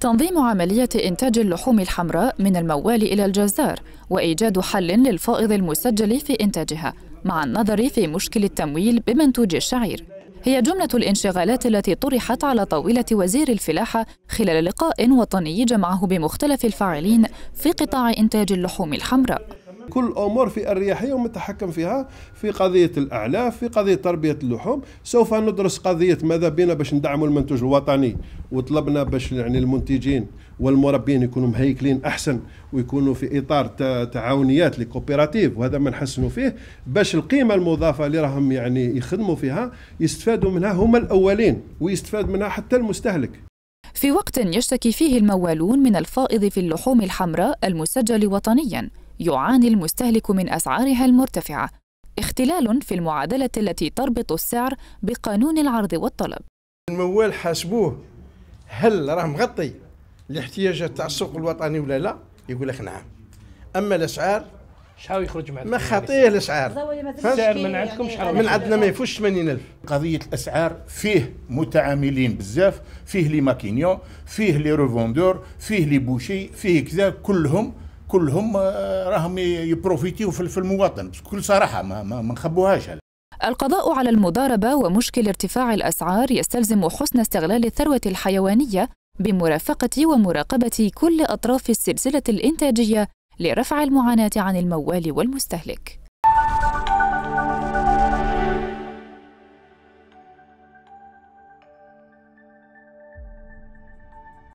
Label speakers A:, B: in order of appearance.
A: تنظيم عملية إنتاج اللحوم الحمراء من الموال إلى الجزار وإيجاد حل للفائض المسجل في إنتاجها مع النظر في مشكل التمويل بمنتوج الشعير هي جملة الانشغالات التي طرحت على طاولة وزير الفلاحة خلال لقاء وطني جمعه بمختلف الفاعلين في قطاع إنتاج اللحوم الحمراء
B: كل أمور في الرياحية ومتحكم فيها في قضية الأعلاف في قضية تربية اللحوم سوف ندرس قضية ماذا بنا باش ندعموا المنتوج الوطني وطلبنا باش يعني المنتجين والمربين يكونوا مهيكلين أحسن ويكونوا في إطار تعاونيات لكوبيراتيف وهذا ما نحسنوا فيه باش القيمة المضافة اللي راهم يعني يخدموا فيها يستفادوا منها هما الأولين ويستفاد منها حتى المستهلك
A: في وقت يشتكي فيه الموالون من الفائض في اللحوم الحمراء المسجل وطنيا يعاني المستهلك من أسعارها المرتفعة اختلال في المعادلة التي تربط السعر بقانون العرض والطلب
C: الموال حاسبوه هل راه مغطي الاحتياجات تاع السوق الوطني ولا لا يقول لك نعم اما الاسعار شحال يخرج ما خطيه
D: الاسعار
A: السعر من يعني عندكم شحال من عندنا ما
D: يفوتش 80000 قضيه الاسعار فيه متعاملين بزاف فيه لي ماكينيون فيه لي روفوندور فيه لي بوشي فيه كذا كلهم كلهم آه، راهم يبروفيتيو في المواطن بكل صراحه ما, ما نخبوهاش
A: القضاء على المضاربه ومشكل ارتفاع الاسعار يستلزم حسن استغلال الثروه الحيوانيه بمرافقه ومراقبه كل اطراف السلسله الانتاجيه لرفع المعاناه عن الموال والمستهلك